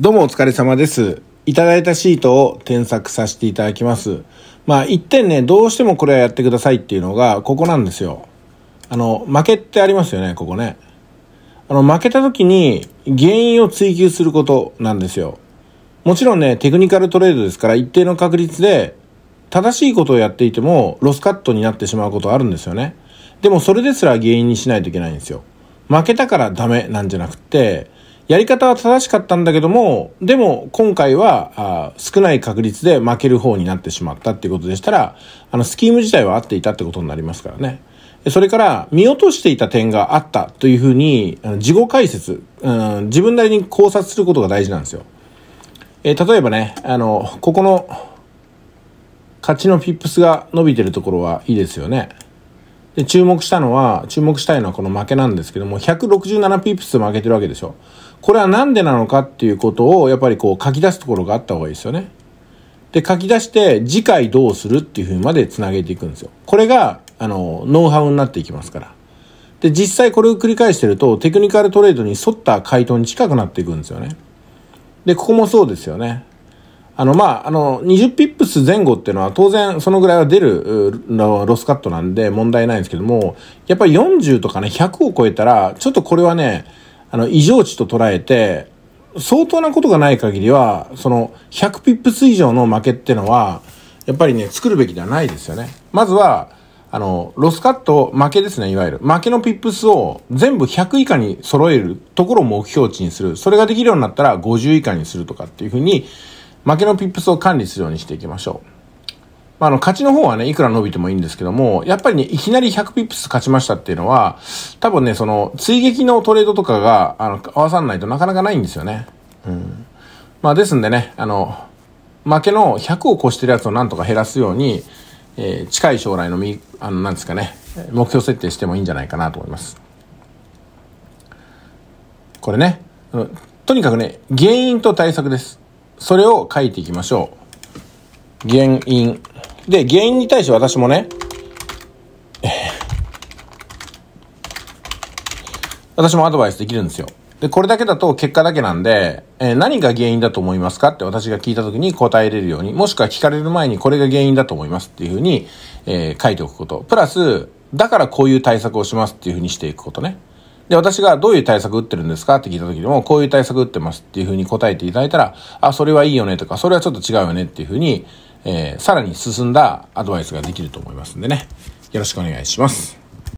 どうもお疲れ様です。いただいたシートを添削させていただきます。まあ一点ね、どうしてもこれはやってくださいっていうのが、ここなんですよ。あの、負けってありますよね、ここね。あの、負けた時に原因を追求することなんですよ。もちろんね、テクニカルトレードですから一定の確率で正しいことをやっていてもロスカットになってしまうことあるんですよね。でもそれですら原因にしないといけないんですよ。負けたからダメなんじゃなくて、やり方は正しかったんだけども、でも今回は少ない確率で負ける方になってしまったっていうことでしたら、あのスキーム自体は合っていたってことになりますからね。それから見落としていた点があったというふうに、事後解説、うん、自分なりに考察することが大事なんですよ。え例えばね、あの、ここの勝ちのピップスが伸びてるところはいいですよね。で、注目したのは、注目したいのはこの負けなんですけども、167ピープス負けてるわけでしょ。これは何でなのかっていうことを、やっぱりこう書き出すところがあった方がいいですよね。で、書き出して、次回どうするっていうふうにまで繋げていくんですよ。これが、あの、ノウハウになっていきますから。で、実際これを繰り返してると、テクニカルトレードに沿った回答に近くなっていくんですよね。で、ここもそうですよね。あの、まあ、あの、20ピップス前後っていうのは当然そのぐらいは出るロスカットなんで問題ないんですけども、やっぱり40とかね、100を超えたら、ちょっとこれはね、あの、異常値と捉えて、相当なことがない限りは、その、100ピップス以上の負けっていうのは、やっぱりね、作るべきではないですよね。まずは、あの、ロスカット負けですね、いわゆる。負けのピップスを全部100以下に揃えるところを目標値にする。それができるようになったら50以下にするとかっていうふうに、負けのピップスを管理するようにしていきましょう。まあ、あの、勝ちの方はね、いくら伸びてもいいんですけども、やっぱりね、いきなり100ピップス勝ちましたっていうのは、多分ね、その、追撃のトレードとかが、あの、合わさないとなかなかないんですよね。うん。まあ、ですんでね、あの、負けの100を越してるやつをなんとか減らすように、えー、近い将来のみ、あの、なんですかね、目標設定してもいいんじゃないかなと思います。これね、とにかくね、原因と対策です。それを書いていきましょう。原因。で、原因に対して私もね、私もアドバイスできるんですよ。で、これだけだと結果だけなんで、えー、何が原因だと思いますかって私が聞いた時に答えれるように、もしくは聞かれる前にこれが原因だと思いますっていうふうに、えー、書いておくこと。プラス、だからこういう対策をしますっていうふうにしていくことね。で、私がどういう対策打ってるんですかって聞いた時でも、こういう対策打ってますっていうふうに答えていただいたら、あ、それはいいよねとか、それはちょっと違うよねっていうふうに、えー、さらに進んだアドバイスができると思いますんでね。よろしくお願いします。